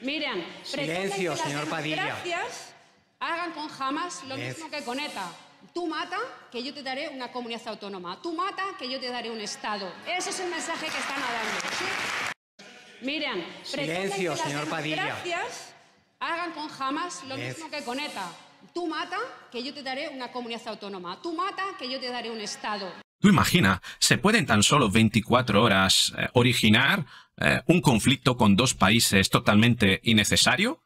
Miren, Silencio, señor Padilla. Gracias. Hagan con jamás lo mismo que con ETA. Tú mata, que yo te daré una comunidad autónoma. Tú mata, que yo te daré un Estado. Ese es el mensaje que están dando. Miren, Silencio, señor Padilla. Gracias. Hagan con jamás lo mismo que con ETA. Tú mata, que yo te daré una comunidad autónoma. Tú mata, que yo te daré un Estado. Tú imagina, se pueden tan solo 24 horas eh, originar eh, un conflicto con dos países totalmente innecesario.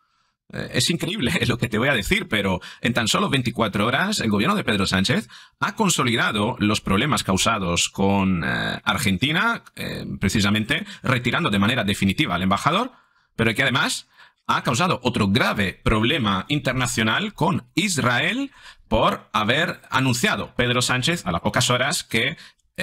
Eh, es increíble lo que te voy a decir, pero en tan solo 24 horas el gobierno de Pedro Sánchez ha consolidado los problemas causados con eh, Argentina, precisamente retirando de manera definitiva al embajador, pero que además ha causado otro grave problema internacional con Israel por haber anunciado Pedro Sánchez a las pocas horas que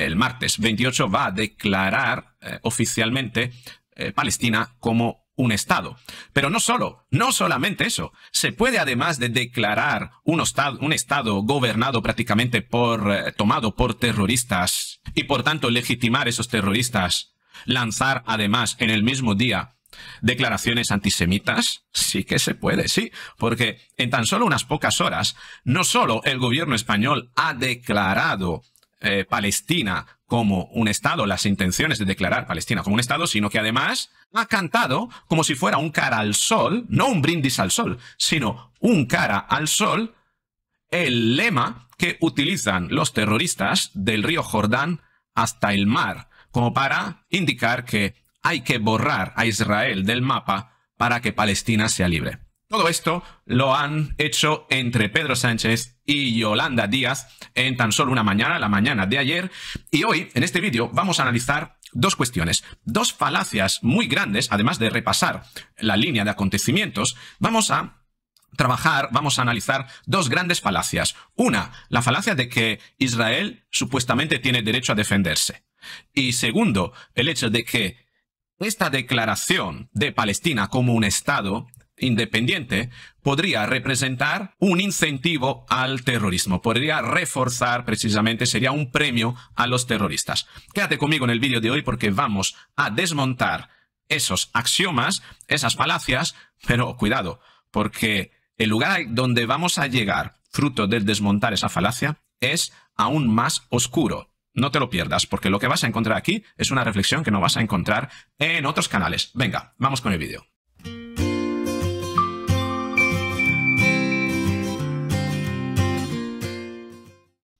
el martes 28 va a declarar eh, oficialmente eh, Palestina como un Estado. Pero no solo, no solamente eso. Se puede además de declarar un, estado, gobernado prácticamente por, eh, tomado por terroristas y por tanto legitimar esos terroristas, lanzar además en el mismo día declaraciones antisemitas? Sí que se puede, sí, porque en tan solo unas pocas horas, no solo el gobierno español ha declarado eh, Palestina como un Estado, las intenciones de declarar Palestina como un Estado, sino que además ha cantado como si fuera un cara al sol, no un brindis al sol, sino un cara al sol, el lema que utilizan los terroristas del río Jordán hasta el mar, como para indicar que hay que borrar a Israel del mapa para que Palestina sea libre. Todo esto lo han hecho entre Pedro Sánchez y Yolanda Díaz en tan solo una mañana, la mañana de ayer. Y hoy, en este vídeo, vamos a analizar dos cuestiones, dos falacias muy grandes, además de repasar la línea de acontecimientos, vamos a trabajar, vamos a analizar dos grandes falacias. Una, la falacia de que Israel supuestamente tiene derecho a defenderse. Y segundo, el hecho de que esta declaración de Palestina como un Estado independiente podría representar un incentivo al terrorismo, podría reforzar precisamente, sería un premio a los terroristas. Quédate conmigo en el vídeo de hoy porque vamos a desmontar esos axiomas, esas falacias, pero cuidado, porque el lugar donde vamos a llegar fruto del desmontar esa falacia es aún más oscuro. No te lo pierdas, porque lo que vas a encontrar aquí es una reflexión que no vas a encontrar en otros canales. Venga, vamos con el vídeo.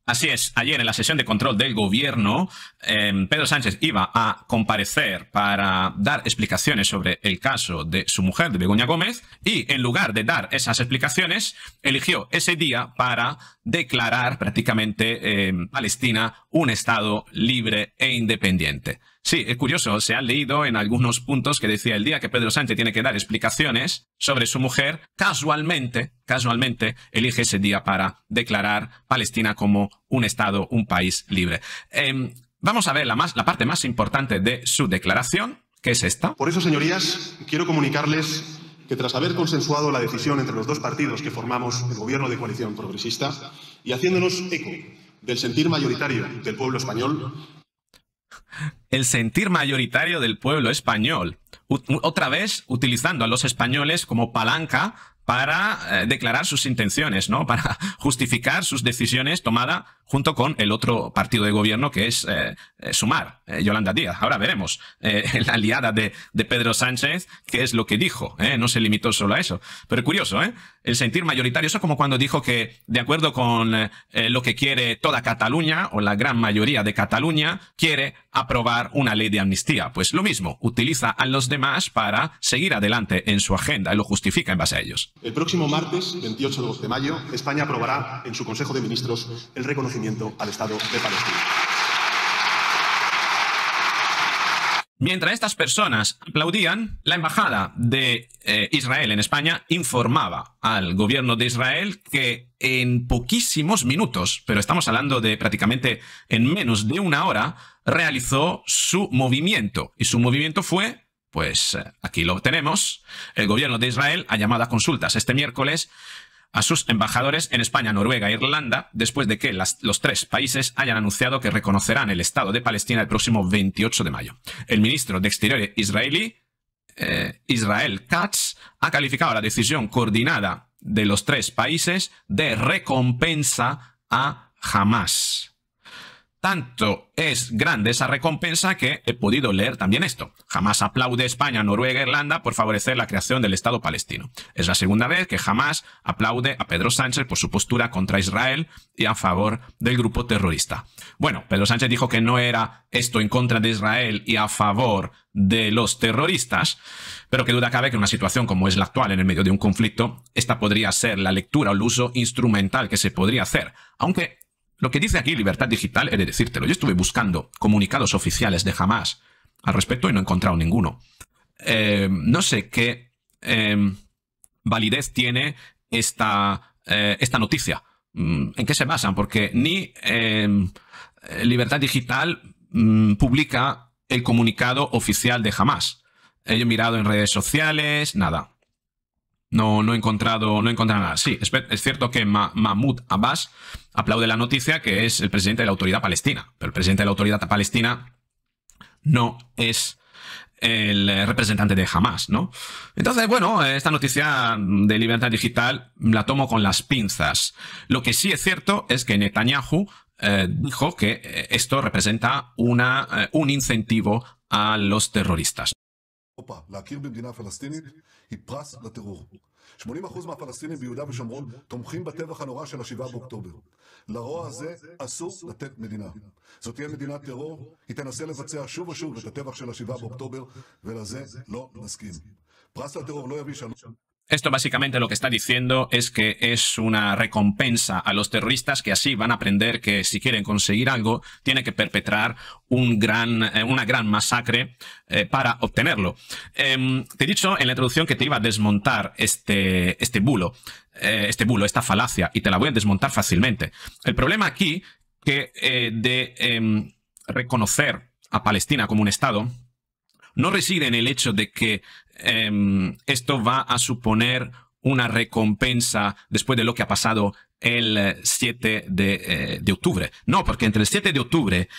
Así es, ayer en la sesión de control del gobierno, em, Pedro Sánchez iba a comparecer para dar explicaciones sobre el caso de su mujer, de Begoña Gómez, y en lugar de dar esas explicaciones, eligió ese día para declarar prácticamente eh, Palestina un Estado libre e independiente. Sí, es curioso, se ha leído en algunos puntos que decía el día que Pedro Sánchez tiene que dar explicaciones sobre su mujer, casualmente, casualmente, elige ese día para declarar Palestina como un Estado, un país libre. Em, vamos a ver la, más, la parte más importante de su declaración, que es esta. Por eso, señorías, quiero comunicarles que tras haber consensuado la decisión entre los dos partidos que formamos el gobierno de coalición progresista y haciéndonos eco del sentir mayoritario del pueblo español. El sentir mayoritario del pueblo español. otra vez utilizando a los españoles como palanca para eh, declarar sus intenciones, ¿no? Para justificar sus decisiones tomadas junto con el otro partido de gobierno que es eh, eh, Sumar, Yolanda Díaz. Ahora veremos la aliada de, de, Pedro Sánchez, qué es lo que dijo, no se limitó solo a eso. Pero curioso, ¿eh? El sentir mayoritario, eso como cuando dijo que, de acuerdo con lo que quiere toda Cataluña, o la gran mayoría de Cataluña, quiere aprobar una ley de amnistía. Pues lo mismo, utiliza a los demás para seguir adelante en su agenda y lo justifica en base a ellos. El próximo martes, 28 de mayo, España aprobará en su Consejo de Ministros el reconocimiento al Estado de Palestina. Mientras estas personas aplaudían, la embajada de eh, Israel en España informaba al gobierno de Israel que en poquísimos minutos, pero estamos hablando de prácticamente en menos de una hora, realizó su movimiento. Y su movimiento fue pues eh, aquí lo tenemos. El gobierno de Israel ha llamado a consultas este miércoles a sus embajadores en España, Noruega e Irlanda, después de que los tres países hayan anunciado que reconocerán el Estado de Palestina el próximo 28 de mayo. El ministro de Exteriores israelí, eh, Israel Katz, ha calificado la decisión coordinada de los tres países de recompensa a Hamas. Tanto es grande esa recompensa que he podido leer también esto. Jamás aplaude España, Noruega, Irlanda por favorecer la creación del Estado palestino. Es la segunda vez que jamás aplaude a Pedro Sánchez por su postura contra Israel y a favor del grupo terrorista. Bueno, Pedro Sánchez dijo que no era esto en contra de Israel y a favor de los terroristas, pero que duda cabe que en una situación como es la actual, en el medio de un conflicto, esta podría ser la lectura o el uso instrumental que se podría hacer. Aunque lo que dice aquí Libertad Digital, he de decírtelo, yo estuve buscando comunicados oficiales de jamás al respecto y no he encontrado ninguno. Eh, no sé qué em, validez tiene esta, eh, esta noticia. Mm, ¿En qué se basan? Porque ni em, Libertad Digital mm, publica el comunicado oficial de Hamas. He mirado en redes sociales, nada. No, no he encontrado, no nada. Sí, es, cierto que Mahmoud Abbas aplaude la noticia que es el presidente de la autoridad palestina, pero el presidente de la autoridad palestina no es el representante de Hamas, ¿no? Entonces, bueno, esta noticia de libertad digital la tomo con las pinzas. Lo que sí es cierto es que Netanyahu eh, dijo que eh, esto representa una, eh, un incentivo a los terroristas. אירופה להכיר במדינה פלסטינית היא פרס לטרור. 80% מהפלסטינים ביהודה ושומרון תומכים בטבח הנורא של ה-7 באוקטובר. לרוע הזה אסור לתת מדינה. זאת תהיה מדינת טרור, היא תנסה לבצע שוב ושוב את הטבח של ה-7 באוקטובר, ולזה לא נסכים. פרס לטרור לא יביא שלום. Esto básicamente lo que está diciendo es que es una recompensa a los terroristas que así van a aprender que si quieren conseguir algo tienen que perpetrar eh, una gran masacre eh, para obtenerlo. Em, te he dicho en la introducción que te iba a desmontar este, este bulo, eh, este bulo, esta falacia, y te la voy a desmontar fácilmente. El problema aquí que de em, reconocer a Palestina como un Estado no reside en el hecho de que Em, esto va a suponer una recompensa después de lo que ha pasado el 7 eh, eh, de, octubre. No, porque entre el 7 de octubre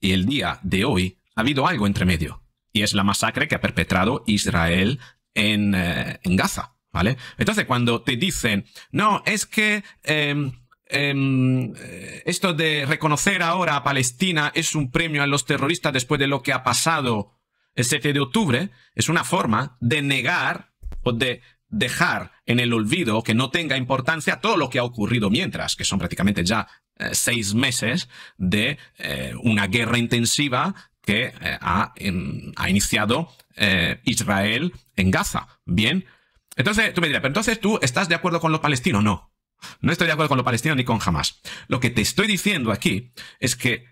y el día de hoy ha habido algo entre medio. Y es la masacre que ha perpetrado Israel en, eh, Gaza. ¿Vale? Entonces, cuando te dicen, no, es que em, em, esto de reconocer ahora a Palestina es un premio a los terroristas después de lo que ha pasado el 7 de octubre es una forma de negar o de dejar en el olvido que no tenga importancia todo lo que ha ocurrido mientras, que son prácticamente ya eh, seis meses de eh, una guerra intensiva que eh, ha, em, ha, iniciado Israel en Gaza. Bien. Entonces, tú me dirás, pero entonces tú estás de acuerdo con los palestinos. No. No estoy de acuerdo con los palestinos ni con jamás. Lo que te estoy diciendo aquí es que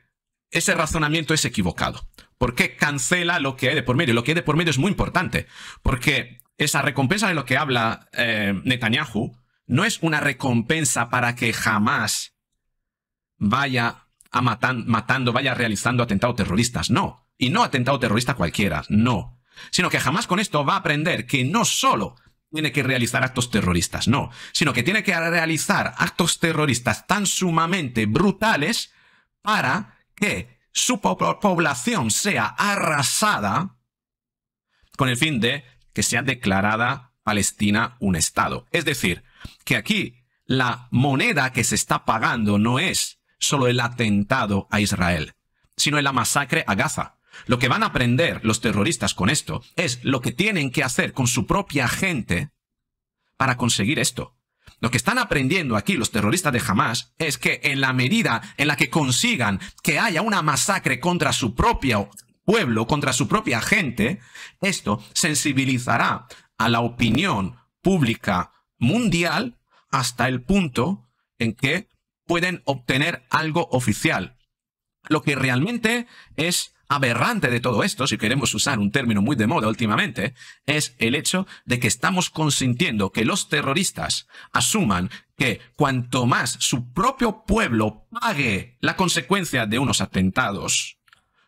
ese razonamiento es equivocado. Porque cancela lo que hay de por medio. Lo que hay de por medio es muy importante. Porque esa recompensa de lo que habla eh, Netanyahu no es una recompensa para que jamás vaya a matando, vaya realizando atentados terroristas. No. Y no atentado terrorista cualquiera. No. Sino que jamás con esto va a aprender que no solo tiene que realizar actos terroristas, no, sino que tiene que realizar actos terroristas tan sumamente brutales para que su población sea arrasada con el fin de que sea declarada Palestina un Estado. Es decir, que aquí la moneda que se está pagando no es solo el atentado a Israel, sino la masacre a Gaza. Lo que van a aprender los terroristas con esto es lo que tienen que hacer con su propia gente para conseguir esto. Lo que están aprendiendo aquí los terroristas de Hamas es que en la medida en la que consigan que haya una masacre contra su propio pueblo, contra su propia gente, esto sensibilizará a la opinión pública mundial hasta el punto en que pueden obtener algo oficial. Lo que realmente es aberrante de todo esto, si queremos usar un término muy de moda últimamente, es el hecho de que estamos consintiendo que los terroristas asuman que cuanto más su propio pueblo pague la consecuencia de unos atentados,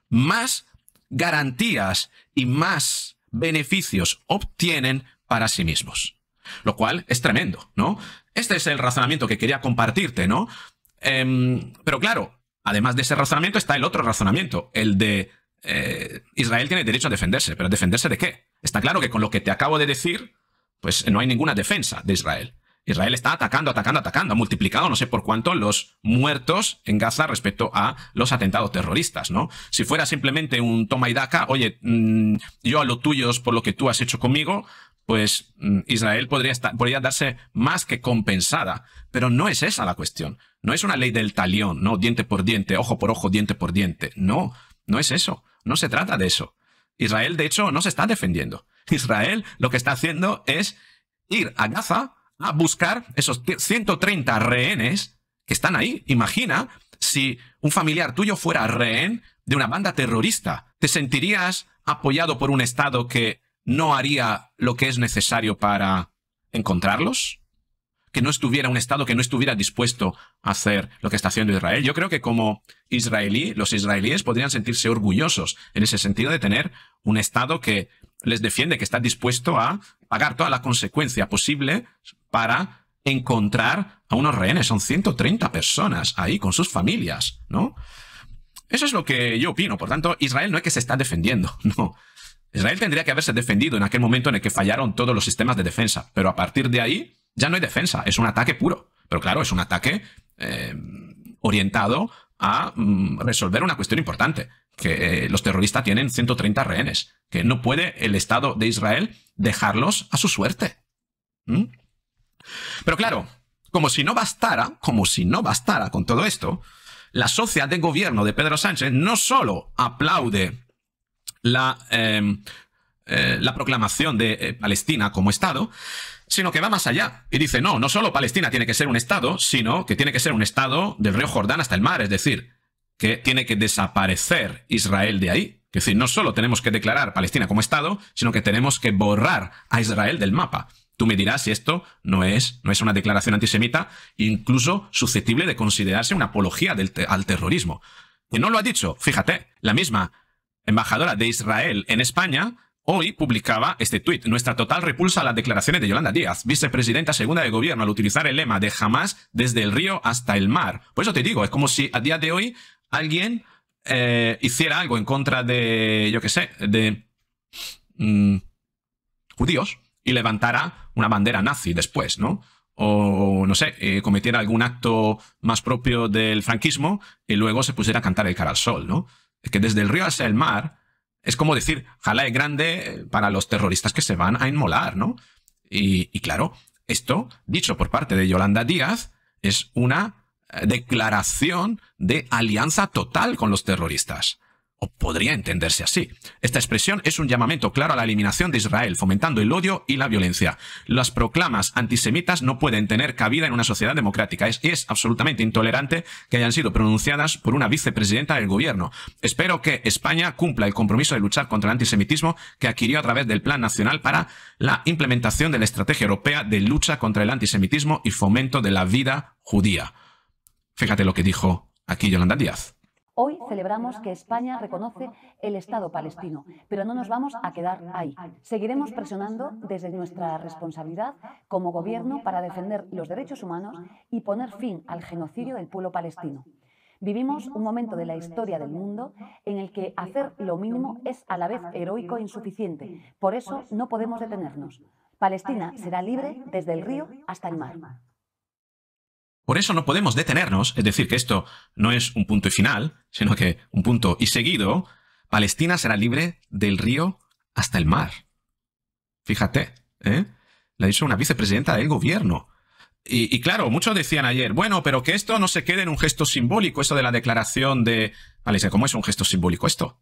más garantías y más beneficios obtienen para sí mismos. Lo cual es tremendo, ¿no? Este es el razonamiento que quería compartirte, ¿no? Em, pero claro, además de ese razonamiento, está el otro razonamiento, el de eh, Israel tiene derecho a defenderse, pero ¿defenderse de qué? Está claro que con lo que te acabo de decir, pues no hay ninguna defensa de Israel. Israel está atacando, atacando, atacando, ha multiplicado no sé por cuánto los muertos en Gaza respecto a los atentados terroristas, ¿no? Si fuera simplemente un toma y daca, oye, mm, yo a lo tuyo es por lo que tú has hecho conmigo, pues mm, Israel podría, estar, podría darse más que compensada, pero no es esa la cuestión. No es una ley del talión, no, diente por diente, ojo por ojo, diente por diente. No, no es eso. No se trata de eso. Israel, de hecho, no se está defendiendo. Israel lo que está haciendo es ir a Gaza a buscar esos 130 rehenes que están ahí. Imagina si un familiar tuyo fuera rehén de una banda terrorista. ¿Te sentirías apoyado por un Estado que no haría lo que es necesario para encontrarlos? que no estuviera un Estado que no estuviera dispuesto a hacer lo que está haciendo Israel. Yo creo que como israelí, los israelíes podrían sentirse orgullosos en ese sentido de tener un Estado que les defiende, que está dispuesto a pagar toda la consecuencia posible para encontrar a unos rehenes. Son 130 personas ahí con sus familias, ¿no? Eso es lo que yo opino. Por tanto, Israel no es que se está defendiendo, no. Israel tendría que haberse defendido en aquel momento en el que fallaron todos los sistemas de defensa, pero a partir de ahí ya no hay defensa, es un ataque puro. Pero claro, es un ataque eh, orientado a mm, resolver una cuestión importante, que eh, los terroristas tienen 130 rehenes, que no puede el Estado de Israel dejarlos a su suerte. Pero claro, como si no bastara, como si no bastara con todo esto, la sociedad de gobierno de Pedro Sánchez no solo aplaude la em, eh, proclamación de Palestina como Estado, sino que va más allá. Y dice, no, no solo Palestina tiene que ser un Estado, sino que tiene que ser un Estado del río Jordán hasta el mar, es decir, que tiene que desaparecer Israel de ahí. Es decir, no solo tenemos que declarar Palestina como Estado, sino que tenemos que borrar a Israel del mapa. Tú me dirás si esto no es, no es una declaración antisemita, incluso susceptible de considerarse una apología del al terrorismo. Que no lo ha dicho, fíjate, la misma embajadora de Israel en España Hoy publicaba este tuit, nuestra total repulsa a las declaraciones de Yolanda Díaz, vicepresidenta segunda de gobierno, al utilizar el lema de jamás desde el río hasta el mar. Por eso te digo, es como si a día de hoy alguien eh, hiciera algo en contra de, yo qué sé, de mm, judíos y levantara una bandera nazi después, ¿no? O, no sé, eh, cometiera algún acto más propio del franquismo y luego se pusiera a cantar el cara al sol, ¿no? Es que desde el río hasta el mar es como decir, jala es grande eh, para los terroristas que se van a inmolar, ¿no? Y, y, claro, esto, dicho por parte de Yolanda Díaz, es una eh, declaración de alianza total con los terroristas o podría entenderse así. Esta expresión es un llamamiento claro a la eliminación de Israel, fomentando el odio y la violencia. Las proclamas antisemitas no pueden tener cabida en una sociedad democrática. Es, es absolutamente intolerante que hayan sido pronunciadas por una vicepresidenta del gobierno. Espero que España cumpla el compromiso de luchar contra el antisemitismo que adquirió a través del Plan Nacional para la implementación de la Estrategia Europea de Lucha contra el Antisemitismo y Fomento de la Vida Judía. Fíjate lo que dijo aquí Yolanda Díaz. Hoy celebramos que España reconoce el Estado palestino, pero no nos vamos a quedar ahí. Seguiremos presionando desde nuestra responsabilidad como gobierno para defender los derechos humanos y poner fin al genocidio del pueblo palestino. Vivimos un momento de la historia del mundo en el que hacer lo mínimo es a la vez heroico e, e insuficiente. Por eso no podemos detenernos. Palestina será libre desde el río hasta el mar. Por eso no podemos detenernos, es decir, que esto no es un punto y final, sino que un punto y seguido, Palestina será libre del río hasta el mar. Fíjate, ¿eh? La hizo una vicepresidenta del gobierno. Y, claro, muchos decían ayer, bueno, pero que esto no se quede en un gesto simbólico, eso de la declaración de ¿Cómo es un gesto simbólico esto?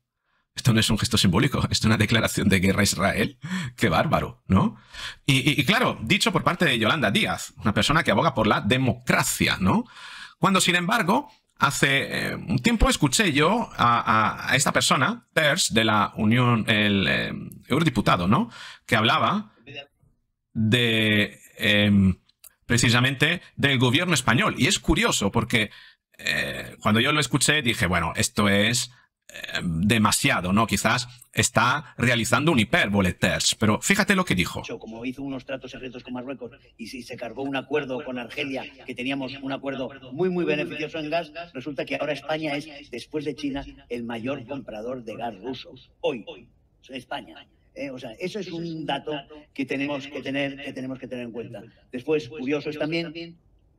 Esto no es un gesto simbólico, esto es una declaración de guerra a Israel. Qué bárbaro, ¿no? Y, claro, dicho por parte de Yolanda Díaz, una persona que aboga por la democracia, ¿no? Cuando, sin embargo, hace eh, un tiempo escuché yo a, esta persona, Ters, de la Unión, el eh, eurodiputado, ¿no? Que hablaba de em, precisamente del gobierno español. Y es curioso porque eh, cuando yo lo escuché dije, bueno, esto es demasiado, ¿no? Quizás está realizando un hipérbole pero fíjate lo que dijo. Como hizo unos tratos secretos con Marruecos y se cargó un acuerdo con Argelia, que teníamos un acuerdo muy, muy beneficioso en gas, resulta que ahora España es, después de China, el mayor comprador de gas ruso. Hoy, España. ¿eh? o sea, eso es un dato que tenemos que tener, que tenemos que tener en cuenta. Después, curioso es también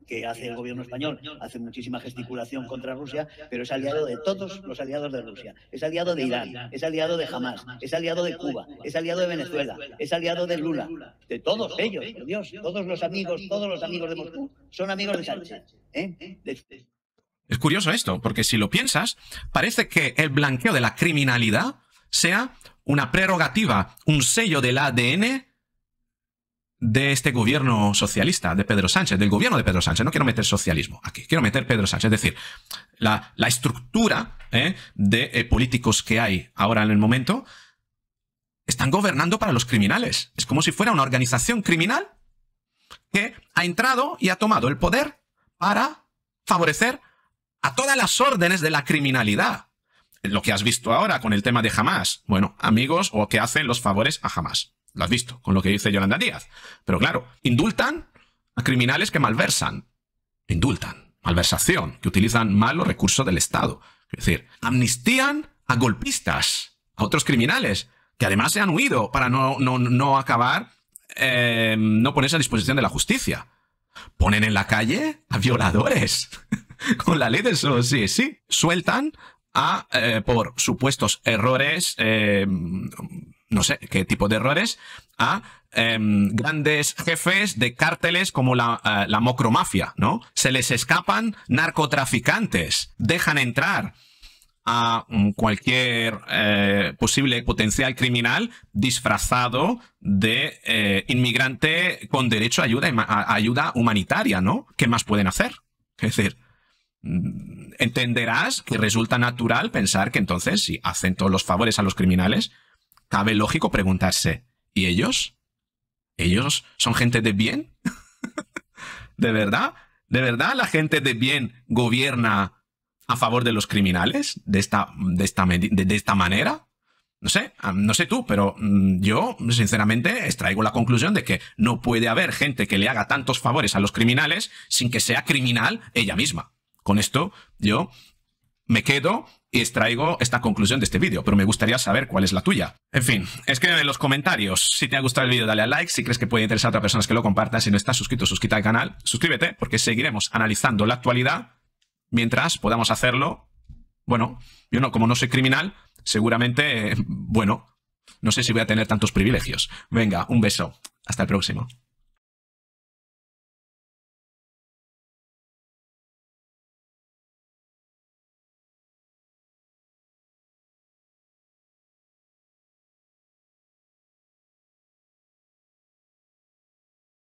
que hace el gobierno español, hace muchísima gesticulación contra Rusia, pero es aliado de todos los aliados de Rusia, es aliado de Irán, es aliado de Hamas, es aliado de Cuba, es aliado de Venezuela, es aliado de Lula, de todos ellos, por Dios, todos los amigos, todos los amigos de Moscú son amigos de Sánchez. Es curioso esto, porque si lo piensas, parece que el blanqueo de la criminalidad sea una prerrogativa, un sello del ADN de este gobierno socialista, de Pedro Sánchez, del gobierno de Pedro Sánchez. No quiero meter socialismo aquí, quiero meter Pedro Sánchez. Es decir, la, estructura eh, de eh, políticos que hay ahora en el momento están gobernando para los criminales. Es como si fuera una organización criminal que ha entrado y ha tomado el poder para favorecer a todas las órdenes de la criminalidad. Lo que has visto ahora con el tema de jamás Bueno, amigos, o que hacen los favores a jamás lo has visto con lo que dice Yolanda Díaz. Pero claro, indultan a criminales que malversan. Indultan. Malversación, que utilizan mal los recursos del Estado. Es decir, amnistían a golpistas, a otros criminales, que además se han huido para no, no, acabar, eh, no ponerse a disposición de la justicia. Ponen en la calle a violadores. Con la ley de eso, sí, sí. Sueltan a, eh, por supuestos errores eh, no sé qué tipo de errores, a em, grandes jefes de cárteles como eh, la, mocromafia, ¿no? Se les escapan narcotraficantes, dejan entrar a cualquier eh, posible potencial criminal disfrazado de eh, inmigrante con derecho a ayuda, a ayuda humanitaria, ¿no? ¿Qué más pueden hacer? Es decir, mm, entenderás que resulta natural pensar que entonces si hacen todos los favores a los criminales, cabe lógico preguntarse, ¿y ellos? ¿Ellos son gente de bien? ¿De verdad? ¿De verdad la gente de bien gobierna a favor de los criminales de esta, de esta, de, esta manera? No sé, no sé tú, pero mm, yo sinceramente extraigo la conclusión de que no puede haber gente que le haga tantos favores a los criminales sin que sea criminal ella misma. Con esto yo me quedo y extraigo esta conclusión de este vídeo, pero me gustaría saber cuál es la tuya. En fin, escríbeme en los comentarios. Si te ha gustado el vídeo, dale a like. Si crees que puede interesar a otras personas que lo compartan, si no estás suscrito, suscríbete al canal. Suscríbete porque seguiremos analizando la actualidad mientras podamos hacerlo. Bueno, yo no, como no soy criminal, seguramente, eh, bueno, no sé si voy a tener tantos privilegios. Venga, un beso. Hasta el próximo.